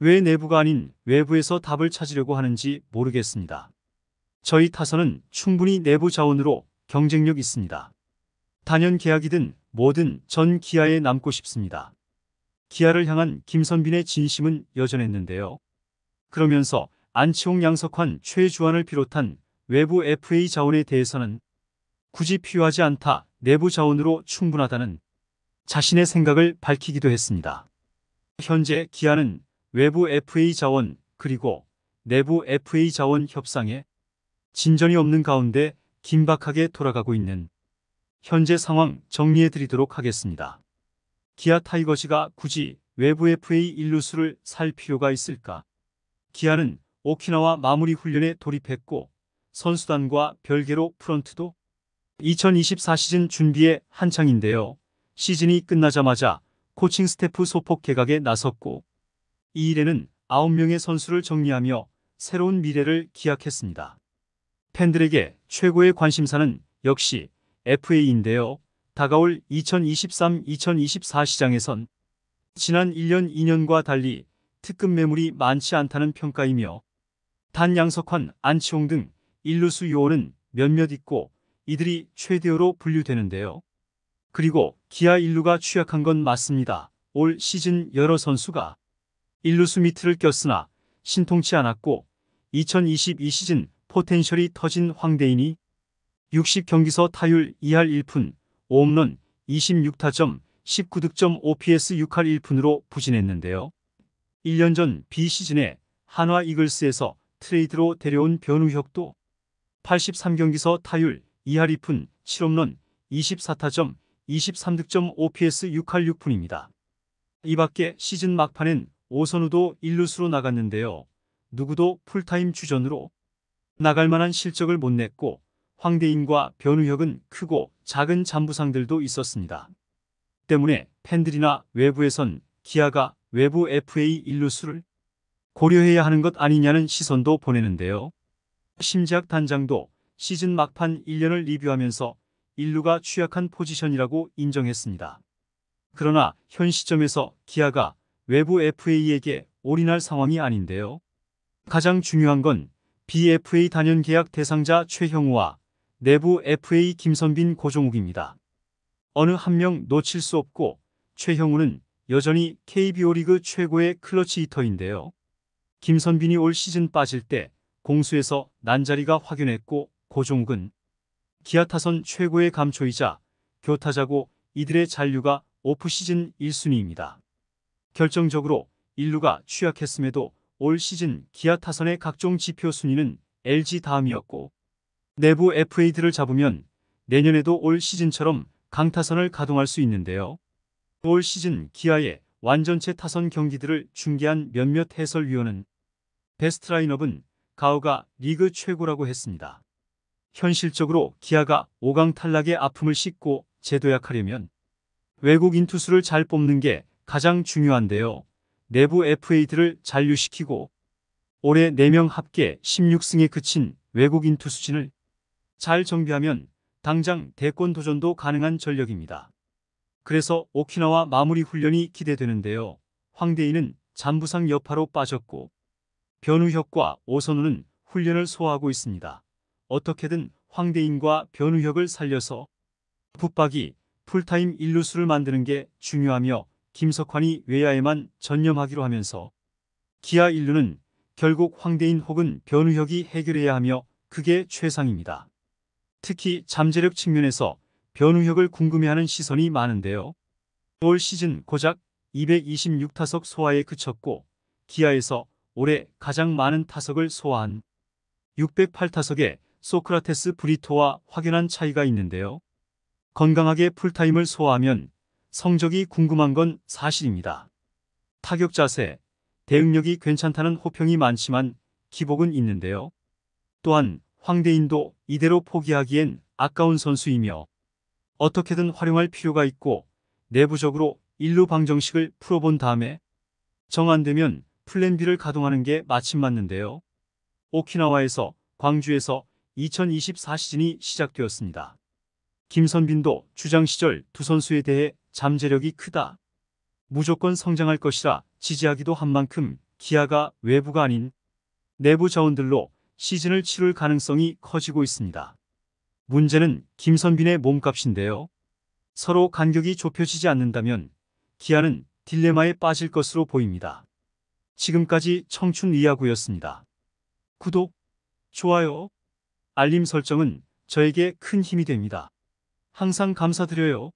왜 내부가 아닌 외부에서 답을 찾으려고 하는지 모르겠습니다. 저희 타선은 충분히 내부 자원으로 경쟁력 있습니다. 단연 계약이든 뭐든 전 기아에 남고 싶습니다. 기아를 향한 김선빈의 진심은 여전했는데요. 그러면서 안치홍 양석환 최주환을 비롯한 외부 FA 자원에 대해서는 굳이 필요하지 않다 내부 자원으로 충분하다는 자신의 생각을 밝히기도 했습니다. 현재 기아는 외부 FA 자원 그리고 내부 FA 자원 협상에 진전이 없는 가운데 긴박하게 돌아가고 있는 현재 상황 정리해드리도록 하겠습니다. 기아 타이거시가 굳이 외부 FA 일루수를 살 필요가 있을까? 기아는 오키나와 마무리 훈련에 돌입했고 선수단과 별개로 프런트도 2024 시즌 준비에 한창인데요. 시즌이 끝나자마자 코칭 스태프 소폭 개각에 나섰고 이 일에는 9명의 선수를 정리하며 새로운 미래를 기약했습니다. 팬들에게 최고의 관심사는 역시 FA인데요. 다가올 2023-2024 시장에선 지난 1년 2년과 달리 특급 매물이 많지 않다는 평가이며 단 양석환, 안치홍 등 일루수 요원은 몇몇 있고 이들이 최대어로 분류되는데요. 그리고 기아 일루가 취약한 건 맞습니다. 올 시즌 여러 선수가 일루스미트를 꼈으나 신통치 않았고 2022 시즌 포텐셜이 터진 황대인이 60경기서 타율 2할 1푼, 5홈런 26타점, 19득점 OPS 6할 1푼으로 부진했는데요. 1년 전 B시즌에 한화 이글스에서 트레이드로 데려온 변우혁도 83경기서 타율 2할 2푼, 7홈런 24타점, 23득점 OPS 6할 6푼입니다. 이 밖에 시즌 막판엔 오선우도 1루수로 나갔는데요. 누구도 풀타임 주전으로 나갈 만한 실적을 못 냈고 황대인과 변우혁은 크고 작은 잔부상들도 있었습니다. 때문에 팬들이나 외부에선 기아가 외부 FA 1루수를 고려해야 하는 것 아니냐는 시선도 보내는데요. 심지학 단장도 시즌 막판 1년을 리뷰하면서 1루가 취약한 포지션이라고 인정했습니다. 그러나 현 시점에서 기아가 외부 FA에게 올인할 상황이 아닌데요. 가장 중요한 건 BFA 단연 계약 대상자 최형우와 내부 FA 김선빈 고종욱입니다. 어느 한 명 놓칠 수 없고 최형우는 여전히 KBO 리그 최고의 클러치 히터인데요. 김선빈이 올 시즌 빠질 때 공수에서 난자리가 확연했고 고종욱은 기아 타선 최고의 감초이자 교타자고 이들의 잔류가 오프시즌 1순위입니다. 결정적으로 인류가 취약했음에도 올 시즌 기아 타선의 각종 지표 순위는 LG 다음이었고 내부 FA들을 잡으면 내년에도 올 시즌처럼 강타선을 가동할 수 있는데요. 올 시즌 기아의 완전체 타선 경기들을 중계한 몇몇 해설위원은 베스트 라인업은 가오가 리그 최고라고 했습니다. 현실적으로 기아가 5강 탈락의 아픔을 씻고 재도약하려면 외국인 투수를 잘 뽑는 게 가장 중요한데요. 내부 FA들을 잔류시키고 올해 4명 합계 16승에 그친 외국인 투수진을 잘 정비하면 당장 대권 도전도 가능한 전력입니다. 그래서 오키나와 마무리 훈련이 기대되는데요. 황대인은 잔부상 여파로 빠졌고 변우혁과 오선우는 훈련을 소화하고 있습니다. 어떻게든 황대인과 변우혁을 살려서 붙박이 풀타임 일루수를 만드는 게 중요하며 김석환이 외야에만 전념하기로 하면서 기아 인류는 결국 황대인 혹은 변우혁이 해결해야 하며 그게 최상입니다. 특히 잠재력 측면에서 변우혁을 궁금해하는 시선이 많은데요. 올 시즌 고작 226타석 소화에 그쳤고 기아에서 올해 가장 많은 타석을 소화한 608타석에 소크라테스 브리토와 확연한 차이가 있는데요. 건강하게 풀타임을 소화하면 성적이 궁금한 건 사실입니다. 타격 자세, 대응력이 괜찮다는 호평이 많지만 기복은 있는데요. 또한 황대인도 이대로 포기하기엔 아까운 선수이며 어떻게든 활용할 필요가 있고 내부적으로 일루 방정식을 풀어본 다음에 정안되면 플랜 B를 가동하는 게 마침 맞는데요. 오키나와에서 광주에서 2024 시즌이 시작되었습니다. 김선빈도 주장 시절 두 선수에 대해 잠재력이 크다. 무조건 성장할 것이라 지지하기도 한 만큼 기아가 외부가 아닌 내부 자원들로 시즌을 치룰 가능성이 커지고 있습니다. 문제는 김선빈의 몸값인데요. 서로 간격이 좁혀지지 않는다면 기아는 딜레마에 빠질 것으로 보입니다. 지금까지 청춘 이야구였습니다. 구독, 좋아요, 알림 설정은 저에게 큰 힘이 됩니다. 항상 감사드려요.